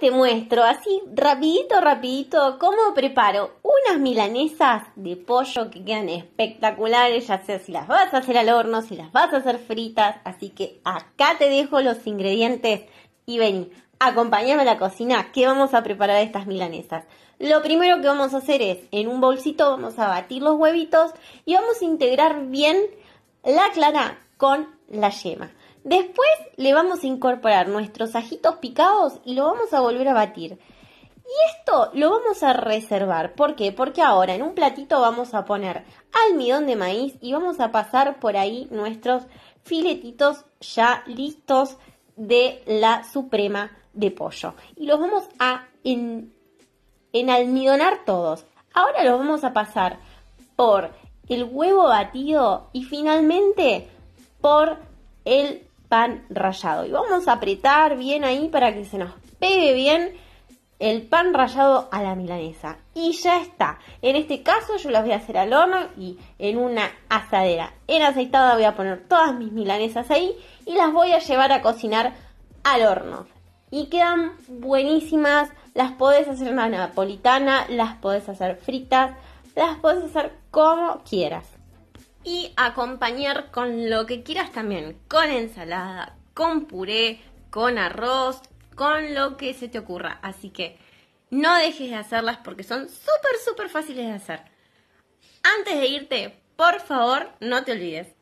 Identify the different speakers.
Speaker 1: te muestro así rapidito, rapidito cómo preparo unas milanesas de pollo que quedan espectaculares, ya sea si las vas a hacer al horno, si las vas a hacer fritas, así que acá te dejo los ingredientes y ven, acompáñame a la cocina que vamos a preparar estas milanesas. Lo primero que vamos a hacer es, en un bolsito vamos a batir los huevitos y vamos a integrar bien la clara con la yema. Después le vamos a incorporar nuestros ajitos picados y lo vamos a volver a batir. Y esto lo vamos a reservar. ¿Por qué? Porque ahora en un platito vamos a poner almidón de maíz y vamos a pasar por ahí nuestros filetitos ya listos de la suprema de pollo. Y los vamos a en, enalmidonar todos. Ahora los vamos a pasar por el huevo batido y finalmente por el pan rallado. Y vamos a apretar bien ahí para que se nos pegue bien el pan rallado a la milanesa. Y ya está. En este caso yo las voy a hacer al horno y en una asadera. En aceitada voy a poner todas mis milanesas ahí y las voy a llevar a cocinar al horno. Y quedan buenísimas. Las podés hacer una napolitana, las podés hacer fritas, las podés hacer como quieras y acompañar con lo que quieras también, con ensalada, con puré, con arroz, con lo que se te ocurra. Así que no dejes de hacerlas porque son súper, súper fáciles de hacer. Antes de irte, por favor, no te olvides